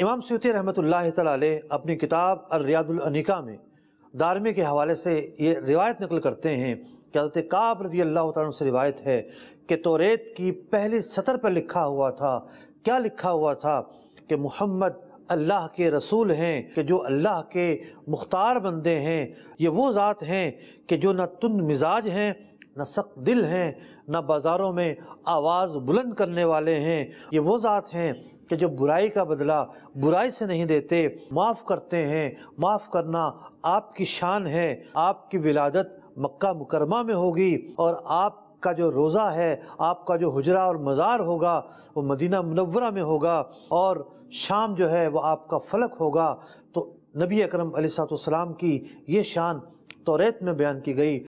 इमाम स्यूती रहमत अपनी किताब अरियादुलनिका में दारमे के हवाले से ये रिवायत नकल करते हैं कि हज़रत काब रदी अल्लाह तन से रिवायत है कि तोरेत की पहली सतर पर लिखा हुआ था क्या लिखा हुआ था कि मोहम्मद अल्लाह के रसूल हैं कि जो अल्लाह के मुख्तार बंदे हैं ये वो ज़ात हैं कि जो ना तुन मिजाज हैं न सख्त दिल हैं न बाज़ारों में आवाज़ बुलंद करने वाले हैं ये वो ज़ात हैं कि जो बुराई का बदला बुराई से नहीं देते माफ़ करते हैं माफ़ करना आपकी शान है आपकी विलादत मक्का मुकरमा में होगी और आपका जो रोज़ा है आपका जो हजरा और मज़ार होगा वो मदीना मनवरा में होगा और शाम जो है वो आपका फलक होगा तो नबी अक्रम सलाम की ये शान तोरेत में बयान की गई